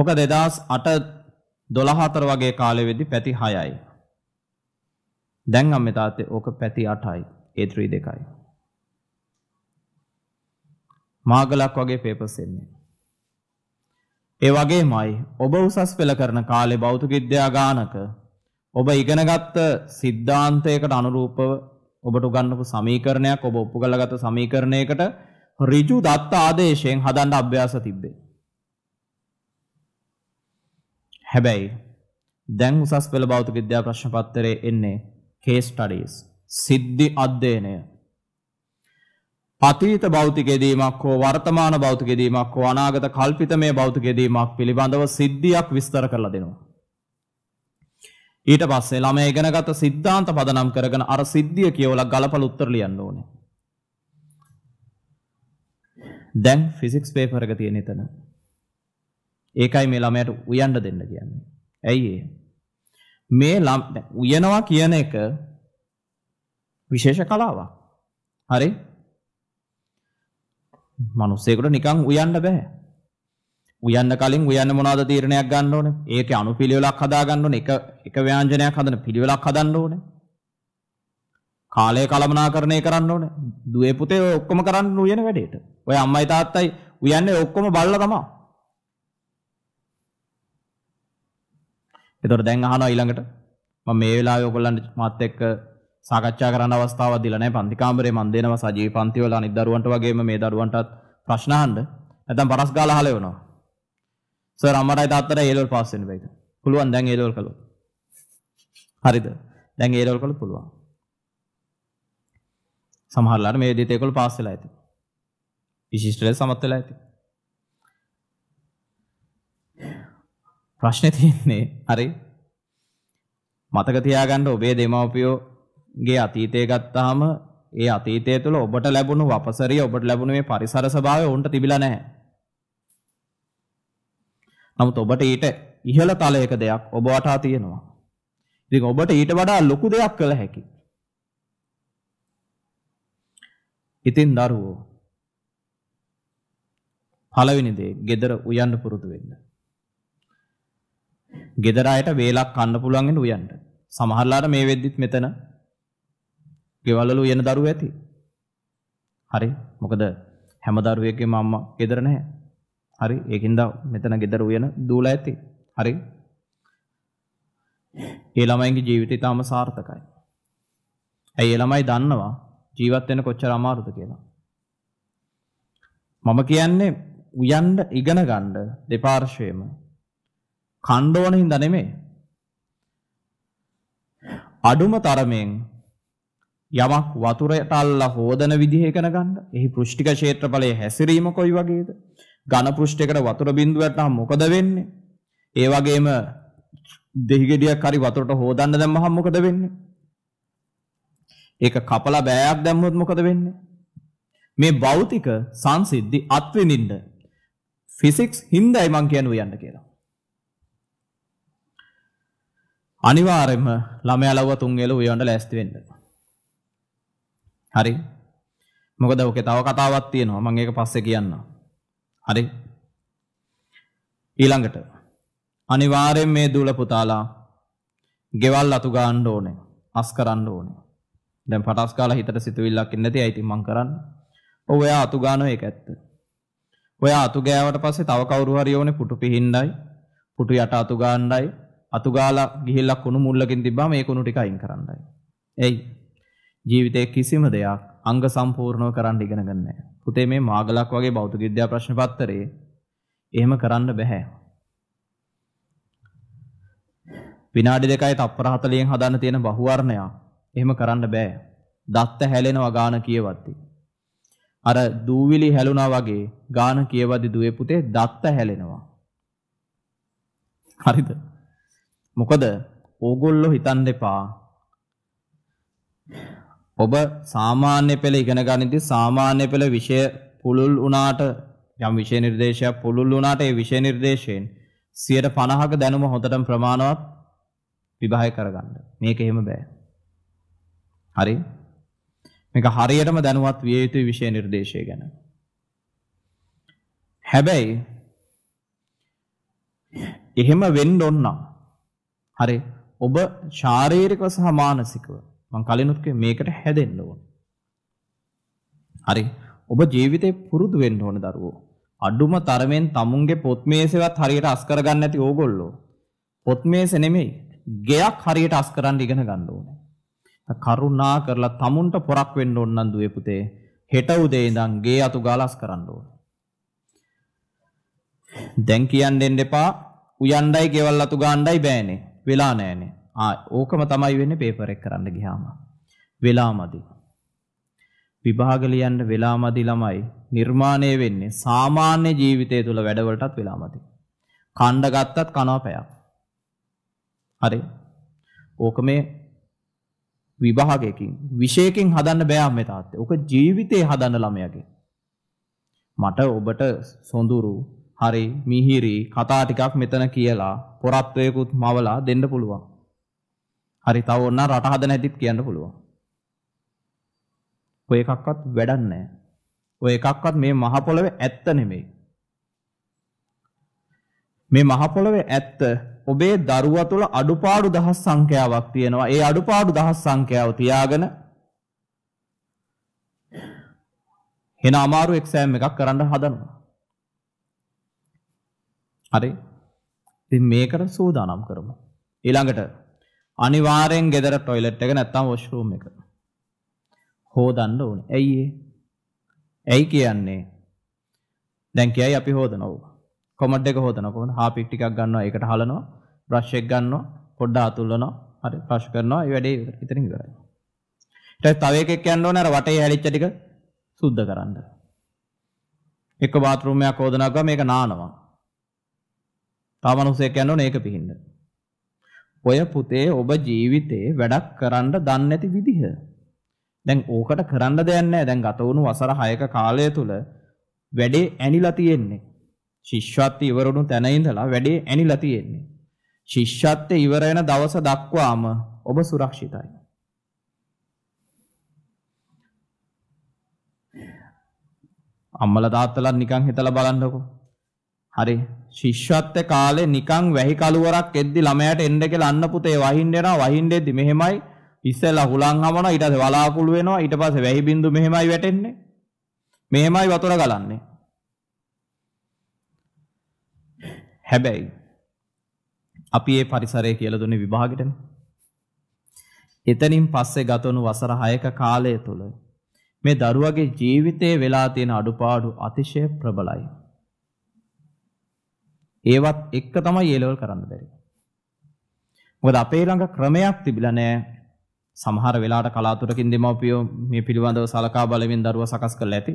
ඔක 2008 12 වගේ කාලෙ වෙද්දි පැති 6යි. දැන් අම්මේ තාත්තේ ඕක පැති 8යි A32යි. මාගලක් වගේ පේපර්ස් එන්නේ. ඒ වගේමයි ඔබ උසස් පෙළ කරන කාලේ භෞතික විද්‍යා ගානක ඔබ ඉගෙනගත්ත සිද්ධාන්තයකට අනුරූපව ඔබට උගන්වපු සමීකරණයක් ඔබ ඔප්පු කරලාගත්ත සමීකරණයකට ඍජු දත්ත ආදේශයෙන් හදන්න අභ්‍යාස තිබ්බේ. හැබැයි දැන් උසස් පෙළ භෞතික විද්‍යා ප්‍රශ්න පත්‍රයේ එන්නේ case studies සිද්ධි අධ්‍යයනය අතීත භෞතික යෙදීමක් හෝ වර්තමාන භෞතික යෙදීමක් හෝ අනාගත කල්පිතමය භෞතික යෙදීමක් පිළිබඳව සිද්ධියක් විස්තර කරලා දෙනවා ඊට පස්සේ ළමයා ඉගෙනගත සිද්ධාන්ත පදනම් කරගෙන අර සිද්ධිය කියවලා ගලපලා උත්තර ලියන්න ඕනේ දැන් ෆිසික්ස් පේපර් එක තියෙන එතන ඒකයි මේ ළමයට උයන්න දෙන්න කියන්නේ ඇයි ඒ මේ උයනවා කියන එක විශේෂ කලාවක්. හරි? මිනිස්සෙකුට නිකන් උයන්න බෑ. උයන්න කලින් උයන්න මොනවද තීරණයක් ගන්න ඕනේ? ඒකේ අනුපිළිවෙලක් හදා ගන්න ඕනේ. එක එක ව්‍යංජනයක් හදන පිළිවෙලක් හදන්න ඕනේ. කාලය කළමනාකරණය කරන්න ඕනේ. දුවේ පුතේ ඔක්කොම කරන්න උයන වැඩේට. ඔය අම්මයි තාත්තයි උයන්නේ ඔක්කොම බල්ලා තමයි. එතකොට දැන් අහනවා ඊළඟට මම මේ වෙලාවේ ඔයගොල්ලන්ට මාත් එක්ක සාකච්ඡා කරන්න අවස්ථාවක් දීලා නැහැ පන්ති කාමරේ මන් දෙනවා සජීවී පන්ති වල අනිත් දරුවන්ට වගේම මේ දරුවන්ටත් ප්‍රශ්න අහන්න නැත්නම් පරස් ගාලා අහලා එවනවා සර් අම්මටයි තාත්තටයි ඒ ලෙවල් පාස් වෙන්න බෑද පුළුවන් දැන් ඒ ලෙවල් කළොත් හරිද දැන් ඒ ලෙවල් කළොත් පුළුවන් සමහරලාට මේ දෙතේකොල පාස් වෙලා ඇති විශිෂ්ටලේ සමත් වෙලා ඇති ප්‍රශ්නේ තියෙන්නේ හරි මතක තියාගන්න ඔබේ දෙමව්පියෝගේ අතීතය ගත්තාම ඒ අතීතය තුළ ඔබට ලැබුණු වපසරිය ඔබට ලැබුණු මේ පරිසර ස්වභාවය උන්ට තිබිලා නැහැ. නමුත් ඔබට ඊට ඉහළ තලයක දෙයක් ඔබ වටා තියෙනවා. ඉතින් ඔබට ඊට වඩා ලොකු දෙයක් කළ හැකි. ඉතින් දරුවෝ පළවෙනි දේ gedara උයන්න පුරුදු වෙන්න. ගෙදර අයට වේලක් කන්න පුළුවන් වෙන උයන්ට. සමහරලාට මේ වෙද්දිත් මෙතන ගෙවල්වල උයන දරුවෝ ඇති. හරි. මොකද හැම දරුවෙක්ගේම අම්මා ගෙදර නැහැ. හරි. ඒකින්ද මෙතන ගෙදර උයන දූලා ඇති. හරි. ඒ ළමයින්ගේ ජීවිතය තාම සාර්ථකයි. ඇයි ඒ ළමයි දන්නවා ජීවත් වෙන කොච්චර අමාරුද කියලා. මම කියන්නේ උයන්ඩ ඉගෙන ගන්න දෙපාර්ශ්වයේම කණ්ඩෝන හින්දා නෙමෙයි. අඩුම තරමෙන් යමක් වතුරට අල්ලා හොදන විදිහ ඉගෙන ගන්න. එහි පෘෂ්ටික ක්ෂේත්‍රඵලයේ හැසිරීම කොයි වගේද? ඝන පෘෂ්ඨයකට වතුර බිඳුවට නම් මොකද වෙන්නේ? ඒ වගේම දෙහිගෙඩියක් හරි වතුරට හොදන්න දැම්මහම මොකද වෙන්නේ? ඒක කපලා බෑයක් දැම්මොත් මොකද වෙන්නේ? මේ භෞතික සංසිද්ධි අත්විඳින්න ෆිසික්ස් හින්දායි මං කියන්නේ යන්න කියලා. අනිවාර්යයෙන්ම ළමයා ලව්ව තුන් වේල උයවන්න ලෑස්ති වෙන්න. හරි. මොකද ඔකේ තව කතාවක් තියෙනවා මම ඒක පස්සේ කියන්නම්. හරි. ඊළඟට අනිවාර්යෙන් මේ දූල පුතාලා ගෙවල් අතු ගන්න ඕනේ. අස් කරන්න ඕනේ. දැන් පටස් කාලා හිතට සිතුවිල්ලක් ඉන්නේ නැති අයිති මං කරන්න. ඔව් එයා අතු ගන්නෝ ඒක ඇත්ත. ඔයා අතු ගෑවට පස්සේ තව කවුරු හරි ඕනේ පුටු පිහින්නයි, පුටු යට අතු ගන්නයි, අතු ගාලා ගිහිල්ලා කුණු මුල්ලකින් තිබ්බම ඒ කුණු ටික අයින් කරන්නයි. එයි ජීවිතයේ කිසිම දෙයක් අංග සම්පූර්ණව කරන්න ඉගෙන ගන්න නැහැ. පුතේ මේ මාගලක් වගේ භෞතික විද්‍යා ප්‍රශ්න පත්‍රයේ එහෙම කරන්න බෑ. විනාඩි දෙකයි තප්පර 40න් හදන්න තියෙන බහුවර්ණය එහෙම කරන්න බෑ. දත්ත හැලෙනවා ගාන කියවද්දී. අර දූවිලි හැලුණා වගේ ගාන කියවද්දී දුවේ පුතේ දත්ත හැලෙනවා. හරිද? මොකද ඕගොල්ලෝ හිතන්න එපා ඔබ සාමාන්‍ය පෙළ ඉගෙන ගනිද්දී සාමාන්‍ය පෙළ විෂය පුළුල් වුණාට යම් විෂය නිර්දේශයක් පුළුල් වුණාට ඒ විෂය නිර්දේශයෙන් 50ක දැනුම හොඳටම ප්‍රමාණවත් විභාගය කරගන්න. මේක එහෙම බෑ. හරි? මේක හරියටම දැනුවත් විය යුතු විෂය නිර්දේශය ගැන. හැබැයි එහෙම වෙන්න ඕන නම් හරි. ඔබ ශාරීරිකව සහ මානසිකව මම කලිනුත් මේකට හැදෙන්න ඕන. හරි. ඔබ ජීවිතේ පුරුදු වෙන්න ඕන දරුවෝ. අඩුම තරමෙන් තමුන්ගේ පොත් මේසෙවත් හරියට අස් කරගන්න නැති ඕගොල්ලෝ. පොත් මේසෙ නෙමෙයි. ගෙයක් හරියට අස් කරන්න ඉගෙන ගන්න ඕනේ. කරුණා කරලා තමුන්ට පොරක් වෙන්න ඕන නම් දුවේ පුතේ. හෙට උදේ ඉඳන් ගේ අතු ගාලා අස් කරන්න ඕනේ. දැන් කියන්න එන්න එපා. උයන්ඩයි ගෙවල් අතු ගාණ්ඩයි බෑනේ. වෙලා නෑනේ. ආ ඕකම තමයි වෙන්නේ පේපර් එක කරන්න ගියාම. වෙලාමදි. විභාග ලියන්න වෙලාමදි ළමයි නිර්මාණය වෙන්නේ සාමාන්‍ය ජීවිතය තුළ වැඩවලටත් වෙලාමදි. කණ්ඩ ගත්තත් කනවා පැයක්. හරි. ඕක මේ විභාගයකින් විශේෂයෙන් හදන්න බෑ මේ තාත්තේ. ඕක ජීවිතේ හදන්න ළමයාගේ. මට ඔබට සොඳුරු හරි මිහිරි කතා ටිකක් මෙතන කියලා පොරත්වයකුත් මවලා දෙන්න පුළුවන්. හරි තව ඕන රට හදන හැටිත් කියන්න පුළුවන්. ඔය එකක්වත් වැඩක් නැහැ. ඔය එකක්වත් මේ මහ පොළවේ ඇත්ත නෙමෙයි. මේ මහ පොළවේ ඇත්ත ඔබේ දරුවා තුළ අඩුපාඩු දහස් සංඛ්‍යාවක් තියෙනවා. ඒ අඩුපාඩු දහස් සංඛ්‍යාව තියාගෙන එන අමාරු එක්සෑම් එකක් කරන්න හදනවා. හරි. ඉතින් මේකට සූදානම් කරමු. ඊළඟට අනිවාර්යෙන් ගෙදර টয়ලට් එක නැත්තම් washroom එක හොදන්න ඕනේ. ඇයි ඒ? ඇයි කියන්නේ? දැන් කියයි අපි හොදනවා. කොමඩ් එක හොදනවා කොහොමද? හාපික් ටිකක් ගන්නවා, ඒකට හලනවා, බ්‍රෂ් එක ගන්නවා, පොඩ්ඩක් අතුල්ලනවා, හරි බ්‍රෂ් කරනවා, ඒ වැඩේ ඉතින් ඉවරයි. ඊට පස්සේ තව එකෙක් යන්න ඕනේ අර වටේ හැලිච්ච ටික සුද්ධ කරන්න. එක බාත් รู ම් එකක් හොදනවා මේක නානවා. තව මිනිහෙක් යනවනේ ඒක පිහින්න. ඔය පුතේ ඔබ ජීවිතේ වැඩක් කරන්න දන්නේ නැති විදිහ. දැන් ඕකට කරන්න දෙයක් නැහැ. දැන් ගත වුණු වසර 6ක කාලය තුල වැඩේ ඇනිලා තියෙන්නේ. ශිෂ්‍යත්ව ඉවර වුණු තැන ඉඳලා වැඩේ ඇනිලා තියෙන්නේ. ශිෂ්‍යත්ව ඉවර වෙන දවස දක්වාම ඔබ සුරක්ෂිතයි. අම්මලා තාත්තලා නිකන් හිතලා බලන්නකෝ. හරි ශිෂ්‍යත්ව කාලේ නිකන් වැහි කලුවරක් එද්දි ළමයාට එන්න කියලා අන්න පුතේ වහින්න යනවා වහින්න එද්දි මෙහෙමයි ඉස්සෙල්ලා හුලං හමනවා ඊට පස්සේ වලාකුළු වෙනවා ඊට පස්සේ වැහි බින්දු මෙහෙමයි වැටෙන්නේ මෙහෙමයි වතුර ගලන්නේ හැබැයි අපි ඒ පරිසරය කියලා දුන්නේ විභාගෙටනේ. එතනින් පස්සේ ගතවුණු වසර 6ක කාලය තුළ මේ දරුවගේ ජීවිතේ වෙලා තියෙන අඩුපාඩු අතිශය ප්‍රබලයි. ඒවත් එක්ක තමයි ඒ ලෙවල් කරන්න බැරි. මොකද අපේ ළඟ ක්‍රමයක් තිබිලා නැහැ. සමහර වෙලාවට කලාතුරකින් දෙමව්පියෝ මේ පිළිබඳව සලකා බලමින් දරුවා සකස් කරලා ඇති.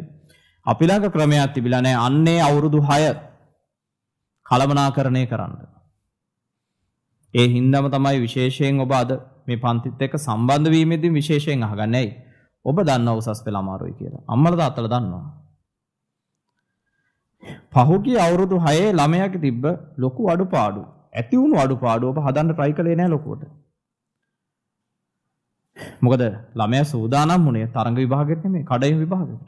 අපි ළඟ ක්‍රමයක් තිබිලා නැහැ. අන්නේ අවුරුදු 6 කලමනාකරණය කරන්න. ඒ හින්දාම තමයි විශේෂයෙන් ඔබ අද මේ පන්තිත් එක්ක සම්බන්ධ වීමේදී විශේෂයෙන් අහගන්නේ. ඔබ දන්නව උසස් පෙළ අමාරුයි කියලා. අම්මලා තාත්තලා දන්නවා. පහුගිය අවුරුදු 6 ළමයාගේ තිබ්බ ලොකු අඩුපාඩු ඇති වුණු අඩුපාඩු ඔබ හදන්න try කළේ නැහැ ලොකුවට. මොකද ළමයා සූදානම් වුණේ තරඟ විභාගෙට නෙමෙයි කඩයිම් විභාගෙට.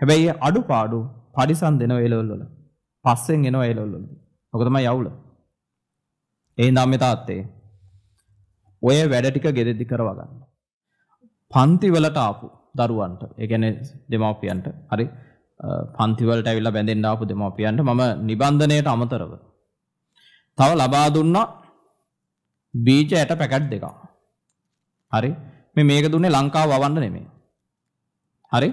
හැබැයි අඩුපාඩු පරිසම් දෙනවා ඒ ලෙවල් වල. පස්සෙන් එනවා ඒ ලෙවල් වල. ඔක තමයි යවුල. එහෙනම් අම්මේ තාත්තේ ඔය වැඩ ටික ගෙදෙද්දි කරවා ගන්න. පන්ති වලට ආපු දරුවන්ට, ඒ කියන්නේ දෙමාපියන්ට හරි පන්තිවලට ඇවිල්ලා බැඳෙන්න ආපු දෙමාපියන්ට මම නිබන්ධනයට අමතරව තව ලබා දුන්නා බීජ ඇට පැකට් දෙකක්. හරි. මේ මේක දුන්නේ ලංකාව වවන්න නෙමෙයි. හරි.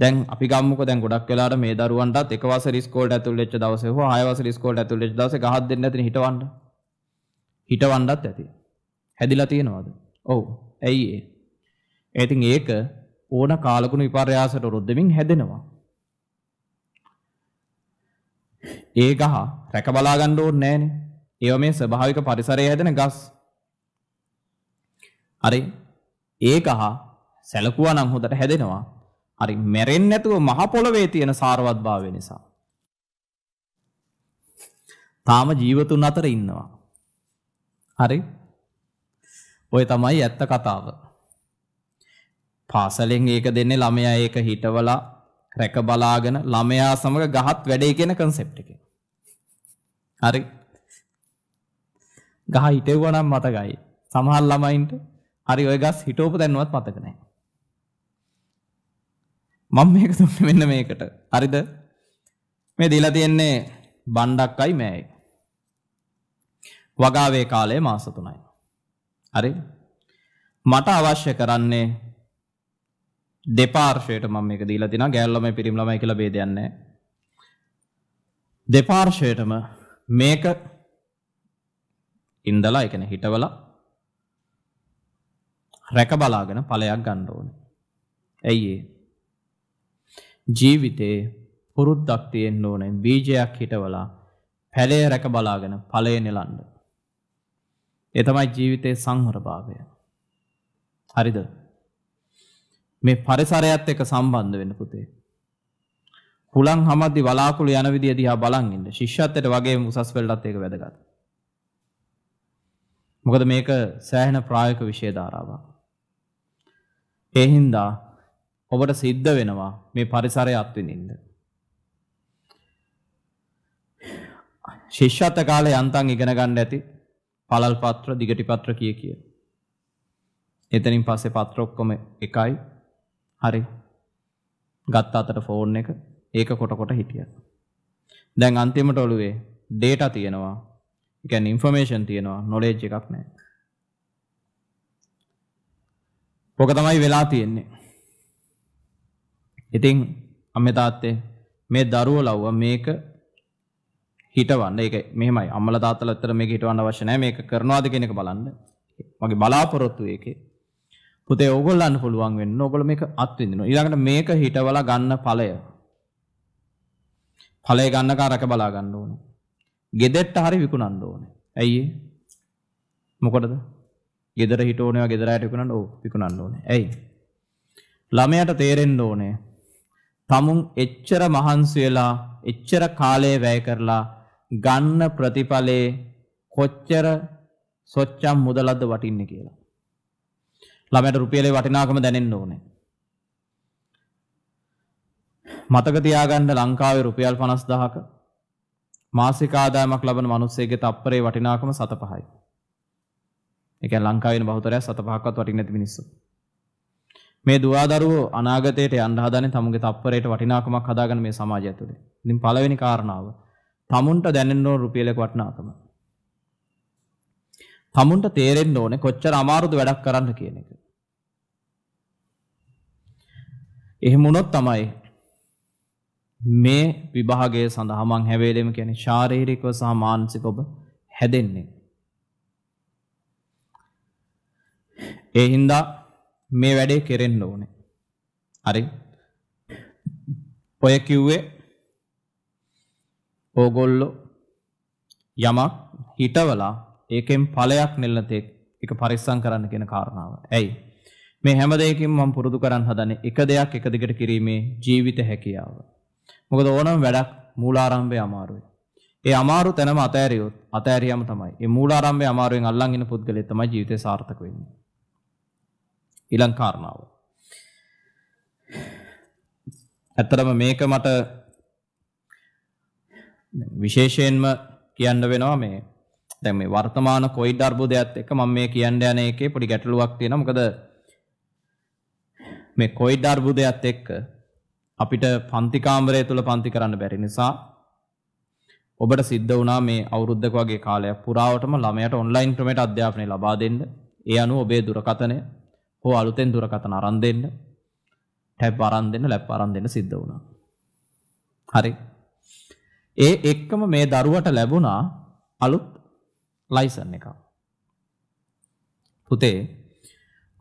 දැන් අපි ගම්මුකෝ දැන් ගොඩක් වෙලාට මේ දරුවන්ටත් එක වසර ඉස්කෝලේට ඇතුල් වෙච්ච දවසේ හෝ හය වසර ඉස්කෝලේට ඇතුල් වෙච්ච දවසේ ගහක් දෙන්න ඇතිනේ හිටවන්න. හිටවන්නත් ඇති. හැදිලා තියෙනවද? ඔව්. ඇයි ඒ? ඒ ඉතින් ඒක ඕන කාලකුණු විපර්යාසට රුද්දමින් හැදෙනවා. ඒ ගහ රැක බලා ගන්න ඕනේ නෑනේ. ඒව මේ ස්වභාවික පරිසරයේ හැදෙන ගස්. හරි. ඒ ගහ සැලකුවා නම් හොඳට හැදෙනවා. හරි මැරෙන්නේ නැතුව මහ පොළවේ තියෙන සාරවත්භාවය නිසා. තාම ජීවතුන් අතර ඉන්නවා. හරි. ඔය තමයි ඇත්ත කතාව. පාසලෙන් ඒක දෙන්නේ ළමයා ඒක හිටවලා රැක බලාගෙන ළමයා සමග ගහත් වැඩේ කියන concept එකේ. හරි. ගහ හිටෙවුවා නම් මතකයි. සමහර ළමයින්ට හරි ඔය ගස් හිටවපු දැනුවත් මතක නැහැ. මම මේක දුන්නේ මෙන්න මේකට. හරිද? මේ දීලා තියෙන්නේ බණ්ඩක්කයි මෑයි. වගාවේ කාලය මාස 3යි. හරි? මට අවශ්‍ය කරන්නේ දෙපාර්ශයට මම මේක දීලා තිනවා ගෑල්ලම පිරිම් ළමයි කියලා ભેදයක් නැහැ. දෙපාර්ශයටම මේක ඉඳලා ඒ කියන්නේ හිටවලා රැක බලාගෙන ඵලයක් ගන්න ඕනේ. ඇයි ඒ? ජීවිතේ පුරුද්දක් තියෙන්න ඕනේ බීජයක් හිටවලා පැලේ රැක බලාගෙන ඵලය නෙලන්න. ඒ තමයි ජීවිතේ සංවරභාවය. හරිද? මේ පරිසරයත් එක්ක සම්බන්ධ වෙන්න පුතේ. හුලං හමද්දි වලාකුළු යන විදිය දිහා බලන් ඉන්න. ශිෂ්‍යත්වයට වගේම උසස් පෙළටත් ඒක වැදගත්. මොකද මේක සෑහෙන ප්‍රායෝගික විෂය ධාරාවක්. ඒ හින්දා ඔබට සිද්ධ වෙනවා මේ පරිසරය අත්විඳින්න. ශිෂ්‍යත්ව කාලේ යන්තම් ඉගෙන ගන්න ඇති පළල් පත්‍ර, දිගටි පත්‍ර කිය කිය. එතනින් පස්සේ පත්‍ර ඔක්කොම එකයි හරි. ගත්ත අතට ෆෝන් එක ඒක කොට කොට හිටියා. දැන් අන්තිමට ඔළුවේ data තියෙනවා. ඒ කියන්නේ information තියෙනවා, knowledge එකක් නැහැ. ඔක තමයි වෙලා තියෙන්නේ. ඉතින් අම්මේ තාත්තේ මේ දරුවෝ ලව්ව මේක හිටවන්න ඒක මෙහෙමයි අම්මලා තාත්තලා ඇත්තට මේක හිටවන්න අවශ්‍ය නැහැ මේක කරනවාද කියන එක බලන්න මගේ බලාපොරොත්තු ඒකේ පුතේ ඕගොල්ලන්ට පුළුවන් වෙන්න ඕගොල්ලෝ මේක අත්විඳිනවා. ඊළඟට මේක හිටවලා ගන්න ඵලය. ඵලය ගන්න කාරක බලා ගන්න ඕනේ. ගෙදෙට්ට හරි විකුණන්න ඕනේ. ඇයි මොකටද? ගෙදර හිටෝනේවා ගෙදරයට විකුණන්න ඕ විකුණන්න ඕනේ. ඇයි? ළමයට තේරෙන්න ඕනේ. තමුන් එච්චර මහන්සි වෙලා එච්චර කාලය වැය කරලා ගන්න ප්‍රතිඵලේ කොච්චර සොච්චම් මුදලක්ද වටින්නේ කියලා. ළමයට රුපියලේ වටිනාකම දැනෙන්න ඕනේ. මතක තියාගන්න ලංකාවේ රුපියල් 50000ක මාසික ආදායමක් ලබන මිනිස්සෙගේ තප්පරේ වටිනාකම 75යි. ඒ කියන්නේ ලංකාවේ බහුතරයක් 75ක්වත් වටින්නේ නැති මිනිස්සු. මේ දුවදරුවෝ අනාගතයට යන්න හදනේ තමුගේ තප්පරයට වටිනාකමක් හදාගන්න මේ සමාජය ඇතුලේ. ඉතින් පළවෙනි කාරණාව තමුන්ට දැනෙන්න ඕන රුපියලක වටිනාකම. තමුන්ට තේරෙන්න ඕනේ කොච්චර අමාරුද වැඩක් කරන්න කියන එක. එහෙම වුණොත් තමයි මේ විභාගය සඳහා මං හැවේලෙම කියන්නේ ශාරීරිකව සහ මානසිකව ඔබ හැදෙන්නේ. ඒ හින්දා මේ වැඩේ කෙරෙන්න ඕනේ. හරි. ඔය කිව්වේ ඕගොල්ලෝ යමක් හිතවලා ඒකෙන් ඵලයක් නෙල්ලතෙක් ඒක පරිස්සම් කරන්න කියන කාරණාව. ඇයි? මේ හැම දෙයකින්ම මම පුරුදු කරන් හදන්නේ එක දෙයක් එක දිගට කිරීමේ ජීවිත හැකියාව. මොකද ඕනම වැඩක් මූලාරම්භය අමාරුයි. ඒ අමාරු තැනම අතෑරියොත් අතෑරියම තමයි. ඒ මූලාරම්භය අමාරුවෙන් අල්ලන් ඉන පුද්ගලයා තමයි ජීවිතේ සාර්ථක වෙන්නේ. ඊළඟ කාරණාව. ඇත්තටම මේක මට විශේෂයෙන්ම කියන්න වෙනවා මේ දැන් මේ වර්තමාන කොයිඩ් අර්බුදයත් එක්ක මම මේ කියන්න යන එකේ පොඩි ගැටලුවක් තියෙනවා. මොකද මේ කොයිඩ් අර්බුදයත් එක්ක අපිට පන්ති කාමරය තුල පන්ති කරන්න බැරි නිසා ඔබට සිද්ධ වුණා මේ අවුරුද්දක වගේ කාලයක් පුරාවටම ළමයට ඔන්ලයින් ක්‍රමයට අධ්‍යාපනය ලබා දෙන්න. ඒ අනුව ඔබේ දුරකථනය හෝ අලුතෙන් දුරකථන අරන් දෙන්න. ටැබ් අරන් දෙන්න, ලැප් අරන් දෙන්න සිද්ධ වුණා. හරි. ඒ එක්කම මේ දරුවට ලැබුණා අලුත් ලයිසන් එකක්. පුතේ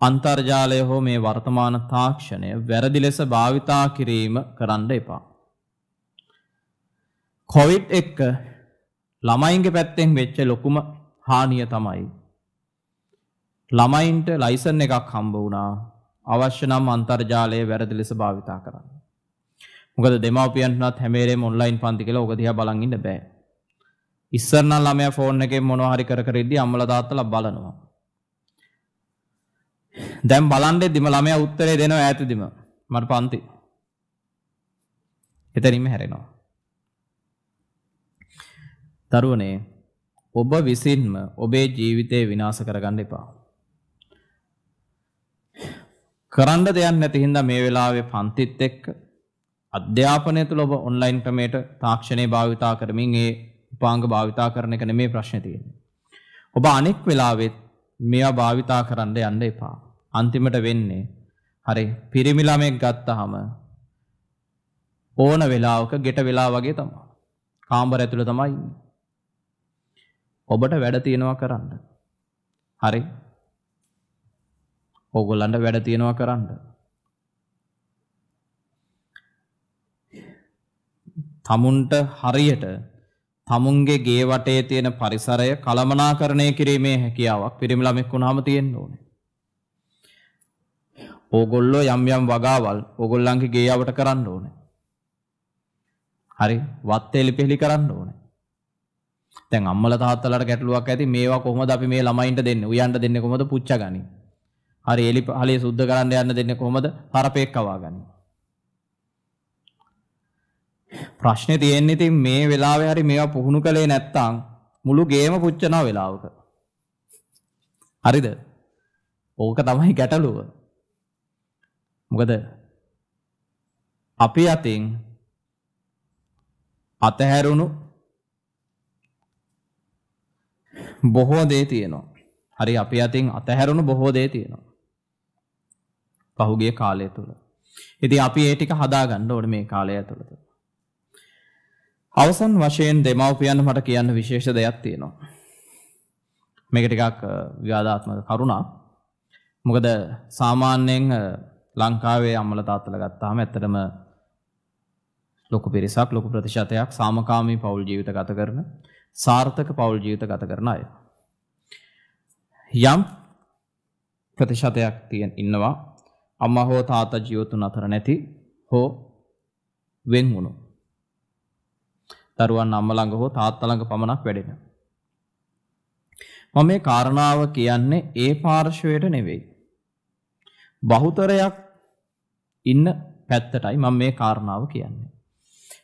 අන්තර්ජාලය හෝ මේ වර්තමාන තාක්ෂණය වැරදි ලෙස භාවිතා කිරීම කරන්න එපා. කොවිඩ් එක්ක ළමයින්ගේ පැත්තෙන් වෙච්ච ලොකුම හානිය තමයි ළමයින්ට ලයිසන් එකක් හම්බ වුණා අවශ්‍ය නම් අන්තර්ජාලය වැරදි ලෙස භාවිතා කරන්න. මොකද දෙමව්පියන්ටවත් හැම වෙලේම ඔන්ලයින් පන්ති කියලා ඕක දිහා බලන් ඉන්න බෑ. ඉස්සර නම් ළමයා ෆෝන් එකෙන් මොනවා හරි කර කර ඉද්දි අම්මලා තාත්තලා බලනවා. දැන් බලන්නේදිම ළමයා උත්තරේ දෙනවා ඈතදිම. මට පන්ති. එතනින්ම හැරෙනවා. දරුවනේ ඔබ විසින්ම ඔබේ ජීවිතය විනාශ කරගන්න එපා. කරන්න දෙයක් නැති හින්දා මේ වෙලාවේ පන්තිත් එක්ක අධ්‍යාපනය තුළ ඔබ ඔන්ලයින් ක්‍රමයට තාක්ෂණය භාවිතා කරමින් ඒ උපාංග භාවිතා කරන එක නෙමේ ප්‍රශ්නේ තියෙන්නේ. ඔබ අනෙක් වෙලාවෙත් මේවා භාවිතා කරන්න යන්න එපා. අන්තිමට වෙන්නේ හරි පිරිමි ළමෙක් ගත්තාම ඕන වෙලාවක ගෙට වෙලා වගේ තමයි. කාමර ඇතුළේ තමයි ඉන්නේ. ඔබට වැඩ තියෙනවා කරන්න. හරි. ඕගොල්ලන්ට වැඩ තියෙනවා කරන්න. තමුන්ට හරියට තමුන්ගේ ගේ වටේ තියෙන පරිසරය කළමනාකරණය කිරීමේ හැකියාවක් පිරිමි ළමෙක් වුණාම තියෙන්න ඕනේ. ඕගොල්ලෝ යම් යම් වගාවල් ඕගොල්ලන්ගේ ගේ යවට කරන්න ඕනේ. හරි වත් එලිපෙලි කරන්න ඕනේ. දැන් අම්මලා තාත්තලාට ගැටලුවක් ඇති මේවා කොහොමද අපි මේ ළමයින්ට දෙන්නේ? උයන්ට දෙන්නේ කොහොමද? පුච්චා ගනි. හරි එලි හලේ සුද්ධ කරන්න යන්න දෙන්නේ කොහොමද? හරපේක් කවා ගනි. ප්‍රශ්නේ තියෙන්නේ ඉතින් මේ වෙලාවේ හරි මේවා පුහුණු කළේ නැත්තම් මුළු ගේම පුච්චන වෙලාවක. හරිද? ඕක තමයි ගැටලුව. මොකද අපි අතින් අතහැරුණු බොහෝ දේ තියෙනවා. හරි අපි අතින් අතහැරුණු බොහෝ දේ තියෙනවා. පහුගිය කාලය තුල. ඉතින් අපි ඒ ටික හදාගන්න ඕනේ මේ කාලය ඇතුළත. අවසන් වශයෙන් දෙමව්පියන් මට කියන්න විශේෂ දෙයක් තියෙනවා. මේක ටිකක් විවාදාත්මක කරුණා. මොකද සාමාන්‍යයෙන් ලංකාවේ අම්මල තාත්තල ගත්තාම ඇත්තටම ලොකු පිරිසක් ලොකු ප්‍රතිශතයක් සාමකාමී පවුල් ජීවිත ගත කරන සාර්ථක පවුල් ජීවිත ගත කරන අය. යම් ප්‍රතිශතයක් තියෙන් ඉන්නවා අම්මා හෝ තාතා ජීවතුන් අතර නැති හෝ වෙන් වුණු දරුවන් අම්ම ළඟ හෝ තාත්තා ළඟ පමණක් වැඩෙන. මම මේ කාරණාව කියන්නේ ඒ පාර්ශවයට නෙවෙයි. බහුතරයක් ඉන්න පැත්තටයි මම මේ කාරණාව කියන්නේ.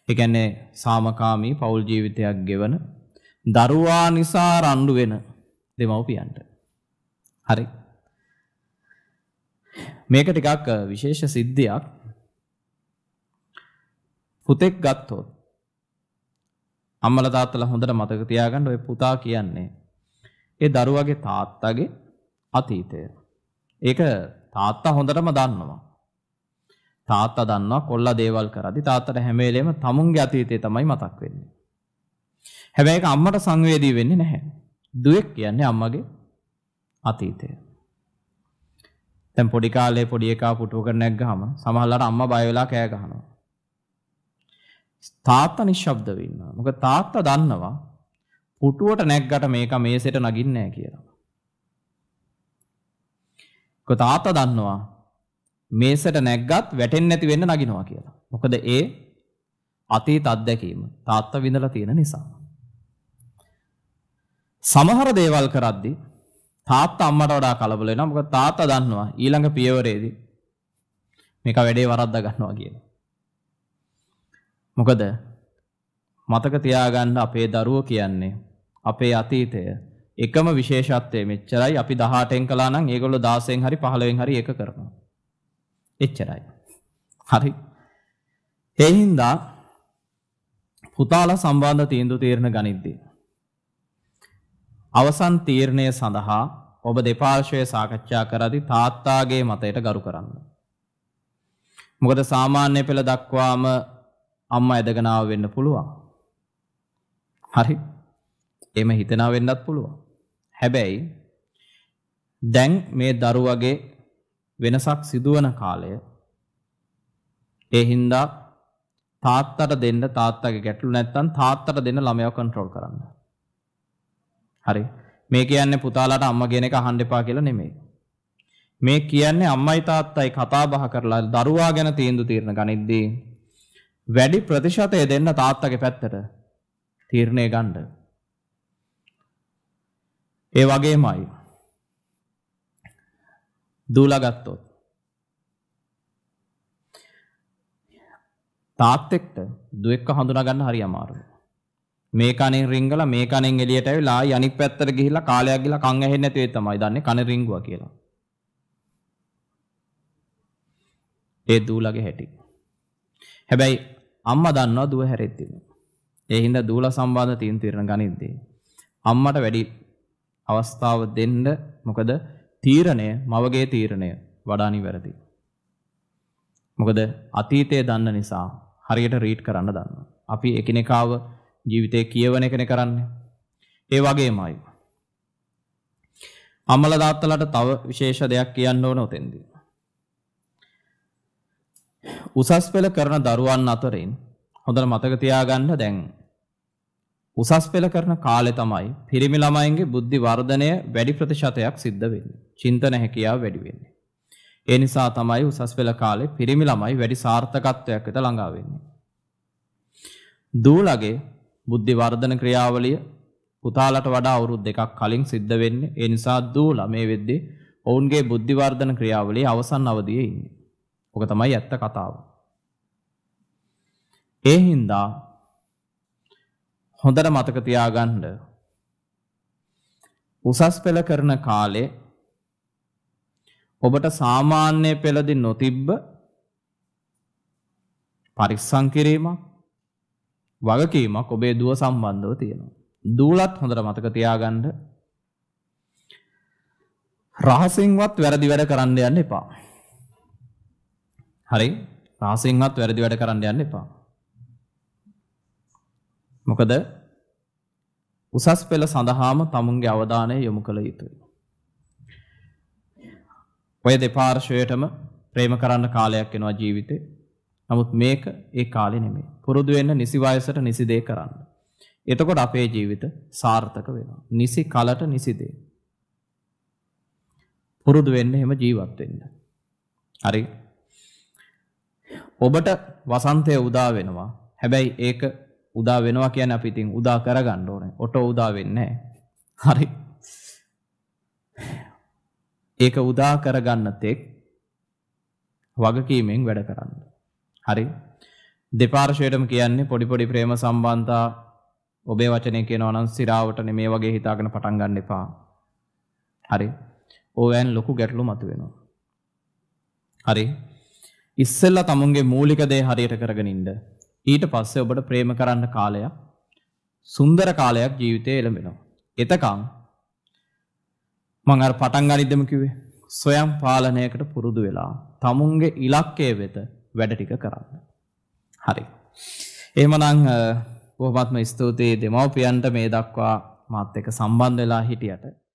ඒ කියන්නේ සාමකාමී පෞල් ජීවිතයක් ගෙවන දරුවා නිසා රණ්ඩු වෙන දෙමව්පියන්ට. හරි. මේක ටිකක් විශේෂ සිද්ධියක්. පුතෙක් ගත්තොත් අම්මලා තාත්තලා හොඳට මතක තියාගන්න ඔය පුතා කියන්නේ ඒ දරුවගේ තාත්තගේ අතීතය. ඒක තාත්තා හොඳටම දන්නවා. තාත්තා දන්නවා කොල්ලා දේවල් කරද්දි තාත්තට හැම වෙලේම තමුන්ගේ අතීතය තමයි මතක් වෙන්නේ. හැබැයි ඒක අම්මට සංවේදී වෙන්නේ නැහැ. දුවෙක් කියන්නේ අම්මගේ අතීතය. දැන් පොඩි කාලේ පොඩි එකා පුටුවකට නැග්ගාම සමහරවල්ලාට අම්මා බය වෙලා කෑ ගහනවා. තාත්තා නිශ්ශබ්ද වෙන්න. මොකද තාත්තා දන්නවා පුටුවට නැග්ගට මේක මේසෙට නගින්නේ නැහැ කියලා. කො තාත්තා දන්නවා මේසෙට නැග්ගත් වැටෙන්නේ නැති වෙන්න නගිනවා කියලා. මොකද ඒ අතීත අත්දැකීම තාත්තා විඳලා තියෙන නිසා. සමහර දේවල් කරද්දී තාත්තා අම්මට වඩා කලබල වෙනවා. මොකද තාත්තා දන්නවා ඊළඟ පියවරේදී මේක වැඩේ වරද්දා ගන්නවා කියලා. මොකද මතක තියාගන්න අපේ දරුවෝ කියන්නේ අපේ අතීතය එකම විශේෂත්වය මෙච්චරයි අපි 18න් කළා නම් ඒගොල්ලෝ 16න් හරි 15න් හරි එක කරනවා. එච්චරයි. හරි. ඒ හින්දා පුතාලා සම්බන්ධ තීන්දුව තීරණ ගනිද්දී අවසන් තීරණය සඳහා ඔබ දෙපාර්ශවය සාකච්ඡා කරදී තාත්තාගේ මතයට ගරු කරන්න. මොකද සාමාන්‍ය පෙළ දක්වාම අම්මා ඇදගෙන ආව වෙන්න පුළුවන්. හරි. එහෙම හිතනවා වෙන්නත් පුළුවන්. හැබැයි දැන් මේ දරුවගේ වෙනසක් සිදුවන කාලය ඒ හින්දා තාත්තට දෙන්න තාත්තගේ ගැටලු නැත්තම් තාත්තට දෙන්න ළමයා කන්ට්‍රෝල් කරන්න. හරි. මේ කියන්නේ පුතාලාට අම්මා කියන එක අහන්න එපා කියලා නෙමෙයි. මේ කියන්නේ අම්මයි තාත්තයි කතා බහ කරලා දරුවා ගැන තීන්දුව తీරන ගනිද්දී වැඩි ප්‍රතිශතය දෙන්න තාත්තගේ පැත්තට තීරණය ගණ්ඩ. ඒ වගේමයි. දූලගත්තොත්. තාත්තෙක්ට දුවෙක්ක හඳුනගන්න හරි අමාරු. මේකනෙන් රිංගල මේකනෙන් එලියට ඇවිලා යනික් පැත්තට ගිහිල්ලා කාලයක් ගිහිල්ලා කන් ඇහෙන්නේ නැති වෙයි තමයි දන්නේ කන රිංගුවා කියලා. ඒ දූලගේ හැටි. හැබැයි අම්මා දන්නවා දුව හැරෙද්දී. ඒ හින්දා දූලා සම්බන්ධ තීන් තීරණ ගනිද්දී අම්මට වැඩි අවස්ථාව දෙන්න මොකද තීරණය මවගේ තීරණය වඩා නිවැරදි. මොකද අතීතය දන්න නිසා හරියට රීඩ් කරන්න දන්නවා. අපි එකිනෙකාව ජීවිතේ කියවන එකනේ කරන්නේ. ඒ වගේමයි. අමල දාත්තලට තව විශේෂ දෙයක් කියන්න ඕන උතෙන්දී. උසස් පෙළ කරන දරුවන් අතරින් හොඳට මතක තියාගන්න දැන් උසස් පෙළ කරන කාලේ තමයි පිරිමි ළමයින්ගේ බුද්ධි වර්ධනය වැඩි ප්‍රතිශතයක් සිද්ධ වෙන්නේ. චින්තන හැකියාව වැඩි වෙන්නේ. ඒ නිසා තමයි උසස් පෙළ කාලේ පිරිමි ළමයි වැඩි සාර්ථකත්වයක් වෙත ළඟා වෙන්නේ. දූලගේ බුද්ධි වර්ධන ක්‍රියාවලිය පුතාලට වඩා අවුරුදු දෙකක් කලින් සිද්ධ වෙන්නේ. ඒ නිසා දූලා මේ වෙද්දී ඔවුන්ගේ බුද්ධි වර්ධන ක්‍රියාවලිය අවසන් අවදියේ ඉන්නේ. ඕක තමයි ඇත්ත කතාව. ඒ හින්දා හොඳට මතක තියාගන්න උසස් පෙළ කරන කාලේ ඔබට සාමාන්‍ය පෙළදි නොතිබ්බ පරිස්සම් කිරීමක් වගකීමක් ඔබේ දුව සම්බන්ධව තියෙනවා. දූලත් හොඳට මතක තියාගන්න. රහසින්වත් වැරදි වැඩ කරන්න යන්න එපා. හරි රහසෙන්වත් වැරදි වැඩ කරන්න යන්න එපා. මොකද උසස් පෙළ සඳහාම තමුන්ගේ අවධානය යොමු කළ යුතුයි. ඔය දෙපාර්ශවයටම ප්‍රේම කරන්න කාලයක් එනවා ජීවිතේ. නමුත් මේක ඒ කාලේ නෙමෙයි. පුරුදු වෙන්න නිසි වයසට නිසි දේ කරන්න. එතකොට අපේ ජීවිත සාර්ථක වෙනවා. නිසි කලට නිසි දේ. පුරුදු වෙන්න එහෙම ජීවත් වෙන්න. හරි ඔබට වසන්තය උදා වෙනවා. හැබැයි ඒක උදා වෙනවා කියන අපි ඉතින් උදා කරගන්න ඕනේ. ඔටෝ උදා වෙන්නේ හරි. ඒක උදා කරගන්න තෙක් වගකීමෙන් වැඩ කරන්න. හරි. දෙපාර්ශයටම කියන්නේ පොඩි පොඩි ප්‍රේම සම්බන්ධතා ඔබේ වචනය කියනවා නම් සිරාවට මේ වගේ හිතාගෙන පටන් ගන්න එපා. හරි. ඕවෑන් ලොකු ගැටලු මතුවෙනවා. හරි. ඉස්සෙල්ලා තමුන්ගේ මූලික දේ හරියට කරගෙන ඉන්න. ඊට පස්සේ ඔබට ප්‍රේම කරන්න කාලයක් සුන්දර කාලයක් ජීවිතේ එළඹෙනවා. එතකම් මම අර පටන් ගනිද්දම කිව්වේ සොයම් පාලනයකට පුරුදු වෙලා තමුන්ගේ ඉලක්කය වෙත වැඩ ටික කරන්න. හරි. එහෙමනම් බොහොමත්ම ස්තුතියි දෙමව්පියන්ට මේ දක්වා මාත් එක්ක සම්බන්ධ වෙලා හිටියට